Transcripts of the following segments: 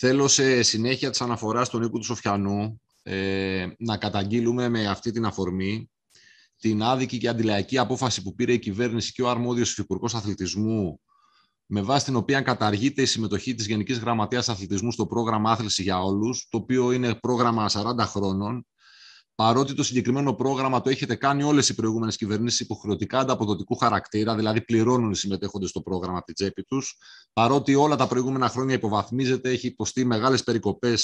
Θέλω σε συνέχεια της αναφοράς του Νίκου του Σοφιανού ε, να καταγγείλουμε με αυτή την αφορμή την άδικη και αντιλαϊκή απόφαση που πήρε η κυβέρνηση και ο αρμόδιος υφυπουργός αθλητισμού με βάση την οποία καταργείται η συμμετοχή της Γενικής Γραμματείας Αθλητισμού στο πρόγραμμα Άθληση για Όλους, το οποίο είναι πρόγραμμα 40 χρόνων παρότι το συγκεκριμένο πρόγραμμα το έχετε κάνει όλες οι προηγούμενες κυβερνήσεις υποχρεωτικά ανταποδοτικού χαρακτήρα, δηλαδή πληρώνουν οι συμμετέχοντες στο πρόγραμμα από την τσέπη τους, παρότι όλα τα προηγούμενα χρόνια υποβαθμίζεται, έχει υποστεί μεγάλες περικοπές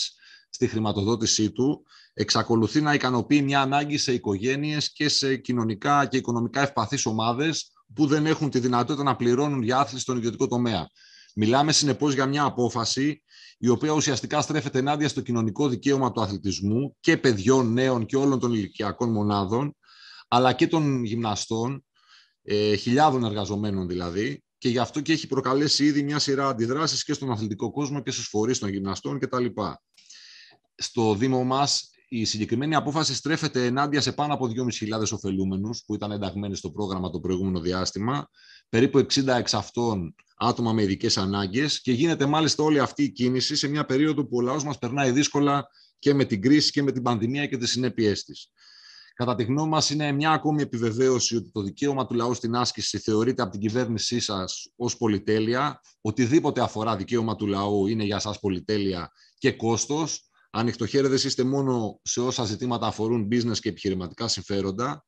στη χρηματοδότησή του, εξακολουθεί να ικανοποιεί μια ανάγκη σε οικογένειες και σε κοινωνικά και οικονομικά ευπαθείς ομάδες που δεν έχουν τη δυνατότητα να πληρώνουν για άθληση στον ιδιωτικό τομέα. Μιλάμε συνεπώς για μια απόφαση η οποία ουσιαστικά στρέφεται ενάντια στο κοινωνικό δικαίωμα του αθλητισμού και παιδιών, νέων και όλων των ηλικιακών μονάδων, αλλά και των γυμναστών, ε, χιλιάδων εργαζομένων δηλαδή, και γι' αυτό και έχει προκαλέσει ήδη μια σειρά αντιδράσεις και στον αθλητικό κόσμο και στους φορείς των γυμναστών κτλ. Στο Δήμο μας, η συγκεκριμένη απόφαση στρέφεται ενάντια σε πάνω από 2.500 ωφελούμενους που ήταν ενταγμένοι στο πρόγραμμα το προηγούμενο διάστημα. Περίπου 60 εξ αυτών άτομα με ειδικές ανάγκες και γίνεται μάλιστα όλη αυτή η κίνηση σε μια περίοδο που ο λαός μας περνάει δύσκολα και με την κρίση και με την πανδημία και τις συνέπειές της. Κατά τη γνώμη μας, είναι μια ακόμη επιβεβαίωση ότι το δικαίωμα του λαού στην άσκηση θεωρείται από την κυβέρνησή σας ως πολυτέλεια. Οτιδήποτε αφορά δικαίωμα του λαού είναι για σας πολυτέλεια και κόστος. Ανοιχτοχέρδε είστε μόνο σε όσα ζητήματα αφορούν business και επιχειρηματικά συμφέροντα.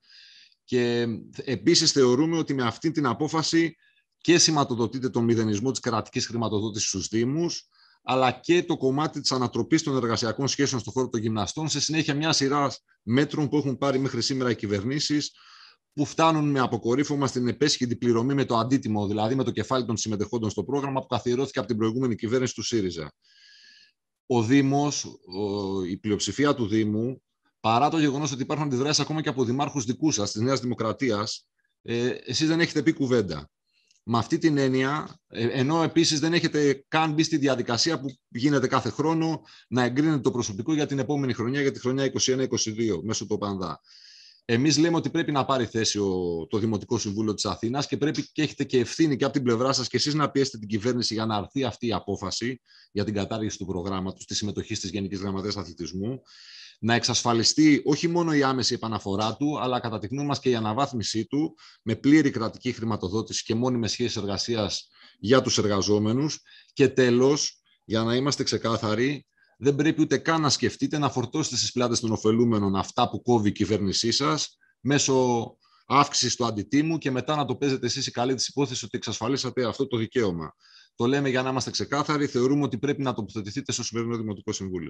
Και ε, επίσης θεωρούμε ότι με αυτή την απόφαση και σηματοδοτείται το μηδενισμό της κρατικής χρηματοδότησης στους Δήμους, αλλά και το κομμάτι της ανατροπής των εργασιακών σχέσεων στον χώρο των γυμναστών, σε συνέχεια μια σειρά μέτρων που έχουν πάρει μέχρι σήμερα οι κυβερνήσεις, που φτάνουν με αποκορύφωμα στην επέσχυτη πληρωμή με το αντίτιμο, δηλαδή με το κεφάλι των συμμετεχόντων στο πρόγραμμα που καθιερώθηκε από την προηγούμενη κυβέρνηση του ΣΥΡΙΖΑ. Ο Δήμος, η πλειοψηφία του Δήμου, παρά το γεγονός ότι υπάρχουν αντιδράσεις ακόμα και από δημάρχους δικούς σας, της Νέας Δημοκρατίας, ε, δεν έχετε πει κουβέντα με αυτή την έννοια, ε, ενώ επίσης δεν έχετε καν μπει στη διαδικασία που γίνεται κάθε χρόνο να εγκρίνετε το προσωπικό για την επόμενη χρονιά, για τη χρονιά 21-22 μέσω του Πανδά. Εμείς λέμε ότι πρέπει να πάρει θέση ο, το Δημοτικό Συμβούλιο της Αθήνας και πρέπει και έχετε και ευθύνη και από την πλευρά σας και εσείς να πιέσετε την κυβέρνηση για να αρθεί αυτή η απόφαση για την κατάργηση του προγράμματος, τη συμμετοχή τη Γενική Γραμματέα Αθλητισμού να εξασφαλιστεί όχι μόνο η άμεση επαναφορά του, αλλά κατά τη γνώμη μας και η αναβάθμισή του με πλήρη κρατική χρηματοδότηση και μόνιμες σχέσεις εργασίας για τους εργαζόμενους. Και τέλος, για να είμαστε ξεκάθαροι, δεν πρέπει ούτε καν να σκεφτείτε να φορτώσετε στις πλάτες των ωφελούμενων αυτά που κόβει η κυβέρνησή σας μέσω αύξησης του αντιτίμου και μετά να το παίζετε εσείς η καλή της υπόθεση ότι εξασφαλίσατε αυτό το δικαίωμα. Το λέμε για να είμαστε ξεκάθαροι. Θεωρούμε ότι πρέπει να τοποθετηθείτε στο σημερινό Δημοτικό Συμβούλιο.